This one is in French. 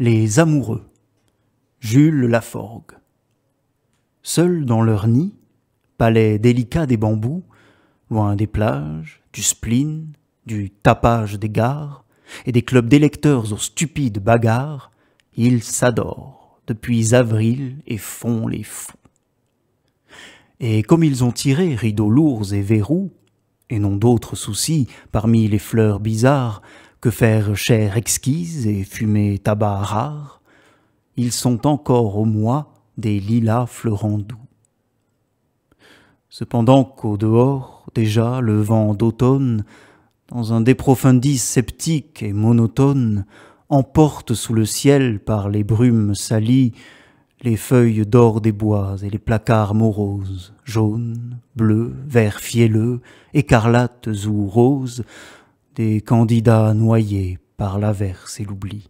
Les amoureux. Jules Laforgue. Seuls dans leur nid, palais délicat des bambous, loin des plages, du spleen, du tapage des gares et des clubs d'électeurs aux stupides bagarres, ils s'adorent depuis avril et font les fous. Et comme ils ont tiré rideaux lourds et verrous, et n'ont d'autres soucis parmi les fleurs bizarres que faire chair exquise et fumer tabac rare, ils sont encore au mois des lilas fleurant doux. Cependant qu'au dehors, déjà, le vent d'automne, dans un déprofundis sceptique et monotone, emporte sous le ciel par les brumes salies les feuilles d'or des bois et les placards moroses, jaunes, bleus, verts fielleux, écarlates ou roses, des candidats noyés par l'averse et l'oubli.